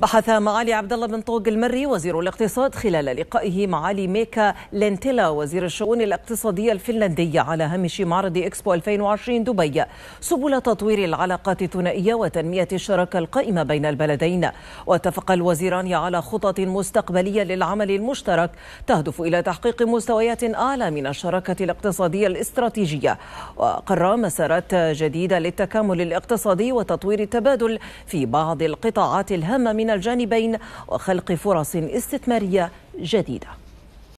بحث معالي عبد الله بن طوق المري وزير الاقتصاد خلال لقائه معالي ميكا لينتيلا وزير الشؤون الاقتصادية الفنلندية على هامش معرض إكسبو 2020 دبي سبل تطوير العلاقات الثنائية وتنمية الشراكة القائمة بين البلدين واتفق الوزيران على خطط مستقبلية للعمل المشترك تهدف إلى تحقيق مستويات أعلى من الشراكة الاقتصادية الاستراتيجية وقرر مسارات جديدة للتكامل الاقتصادي وتطوير التبادل في بعض القطاعات الهامة من الجانبين وخلق فرص استثمارية جديدة